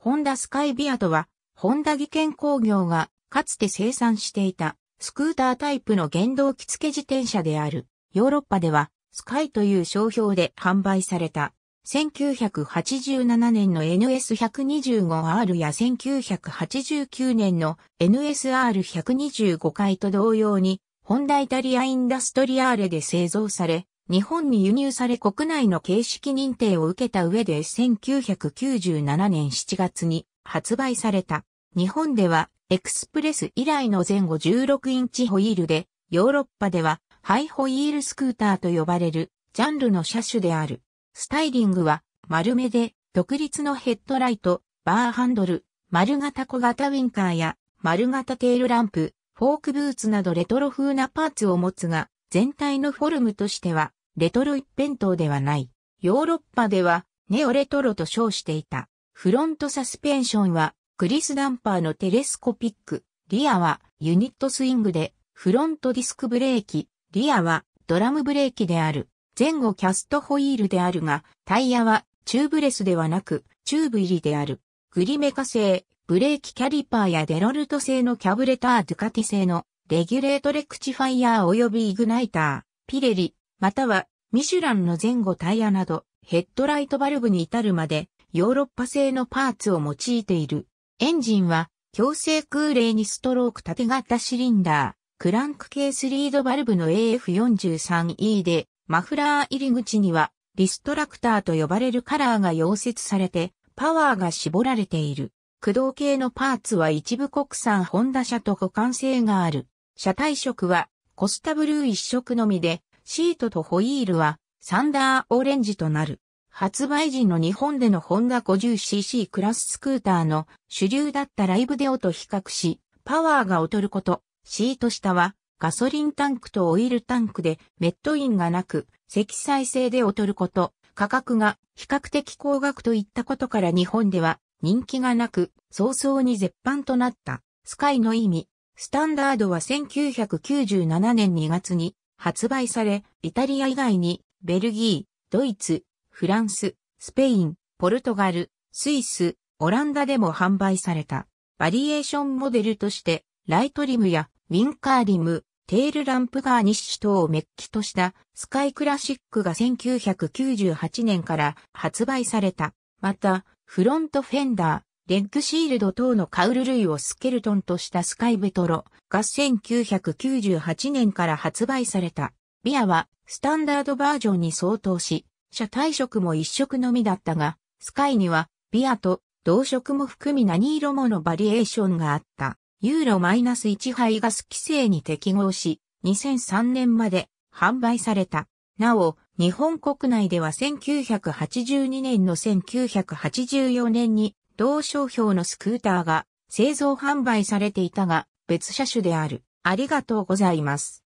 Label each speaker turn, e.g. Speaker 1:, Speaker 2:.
Speaker 1: ホンダスカイビアとは、ホンダ技研工業がかつて生産していたスクータータイプの原動機付自転車である。ヨーロッパではスカイという商標で販売された。1987年の NS125R や1989年の NSR125 回と同様に、ホンダイタリアインダストリアーレで製造され、日本に輸入され国内の形式認定を受けた上で1997年7月に発売された。日本ではエクスプレス以来の前後16インチホイールで、ヨーロッパではハイホイールスクーターと呼ばれるジャンルの車種である。スタイリングは丸目で独立のヘッドライト、バーハンドル、丸型小型ウィンカーや丸型テールランプ、フォークブーツなどレトロ風なパーツを持つが、全体のフォルムとしてはレトロ一辺倒ではない。ヨーロッパではネオレトロと称していた。フロントサスペンションはクリスダンパーのテレスコピック、リアはユニットスイングで、フロントディスクブレーキ、リアはドラムブレーキである。前後キャストホイールであるが、タイヤはチューブレスではなく、チューブ入りである。グリメカ製、ブレーキキャリパーやデロルト製のキャブレタードゥカティ製のレギュレートレクチファイヤー及びイグナイター、ピレリ、またはミシュランの前後タイヤなどヘッドライトバルブに至るまでヨーロッパ製のパーツを用いている。エンジンは強制空冷にストローク縦型シリンダー、クランク系スリードバルブの AF43E でマフラー入り口にはリストラクターと呼ばれるカラーが溶接されてパワーが絞られている。駆動系のパーツは一部国産ホンダ車と互換性がある。車体色はコスタブルー一色のみで、シートとホイールはサンダーオレンジとなる。発売時の日本でのホンダ 50cc クラススクーターの主流だったライブデオと比較し、パワーが劣ること、シート下はガソリンタンクとオイルタンクでメットインがなく、積載性で劣ること、価格が比較的高額といったことから日本では人気がなく、早々に絶版となった。スカイの意味、スタンダードは1997年2月に発売され、イタリア以外に、ベルギー、ドイツ、フランス、スペイン、ポルトガル、スイス、オランダでも販売された。バリエーションモデルとして、ライトリムやウィンカーリム、テールランプガーニッシュ等をメッキとしたスカイクラシックが1998年から発売された。また、フロントフェンダー、レッグシールド等のカウル類をスケルトンとしたスカイベトロが1998年から発売された。ビアはスタンダードバージョンに相当し、車体色も一色のみだったが、スカイにはビアと同色も含み何色ものバリエーションがあった。ユーロ -1 杯ガス規制に適合し、2003年まで販売された。なお、日本国内では1982年の1984年に同商標のスクーターが製造販売されていたが別車種である。ありがとうございます。